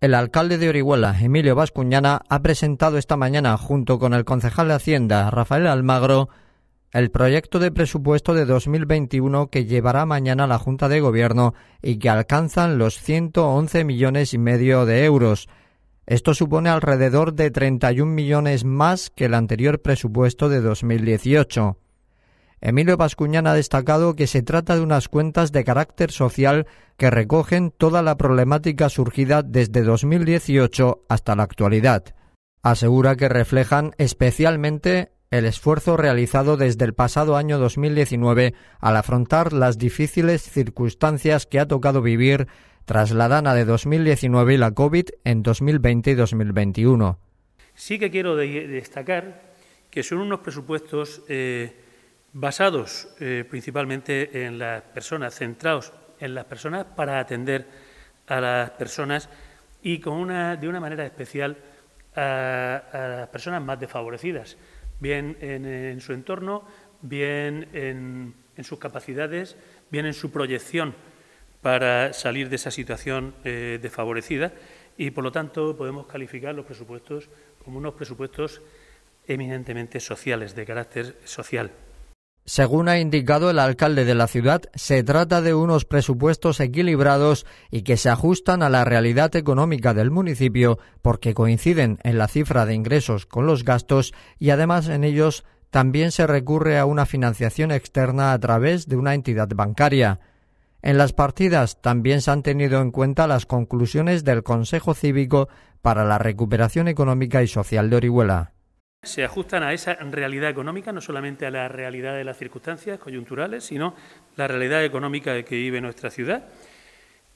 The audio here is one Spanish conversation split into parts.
El alcalde de Orihuela, Emilio Vascuñana, ha presentado esta mañana, junto con el concejal de Hacienda, Rafael Almagro, el proyecto de presupuesto de 2021 que llevará mañana a la Junta de Gobierno y que alcanzan los 111 millones y medio de euros. Esto supone alrededor de 31 millones más que el anterior presupuesto de 2018. Emilio Pascuñán ha destacado que se trata de unas cuentas de carácter social que recogen toda la problemática surgida desde 2018 hasta la actualidad. Asegura que reflejan especialmente el esfuerzo realizado desde el pasado año 2019 al afrontar las difíciles circunstancias que ha tocado vivir tras la dana de 2019 y la COVID en 2020 y 2021. Sí que quiero destacar que son unos presupuestos eh, basados eh, principalmente en las personas, centrados en las personas para atender a las personas y de una manera especial a, las personas más desfavorecidas, bien en, su entorno, bien en, sus capacidades, bien en su proyección para salir de esa situación eh, desfavorecida y, por lo tanto, podemos calificar los presupuestos como unos presupuestos eminentemente sociales, de carácter social. Según ha indicado el alcalde de la ciudad, se trata de unos presupuestos equilibrados y que se ajustan a la realidad económica del municipio porque coinciden en la cifra de ingresos con los gastos y además en ellos también se recurre a una financiación externa a través de una entidad bancaria. En las partidas también se han tenido en cuenta las conclusiones del Consejo Cívico para la Recuperación Económica y Social de Orihuela se ajustan a esa realidad económica, no solamente a la realidad de las circunstancias coyunturales, sino la realidad económica que vive nuestra ciudad.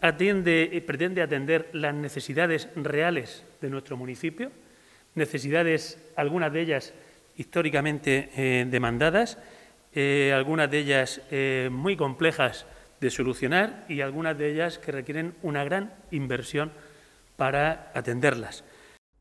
Atiende, eh, pretende atender las necesidades reales de nuestro municipio, necesidades, algunas de ellas históricamente eh, demandadas, eh, algunas de ellas muy complejas de solucionar y algunas de ellas que requieren una gran inversión para atenderlas.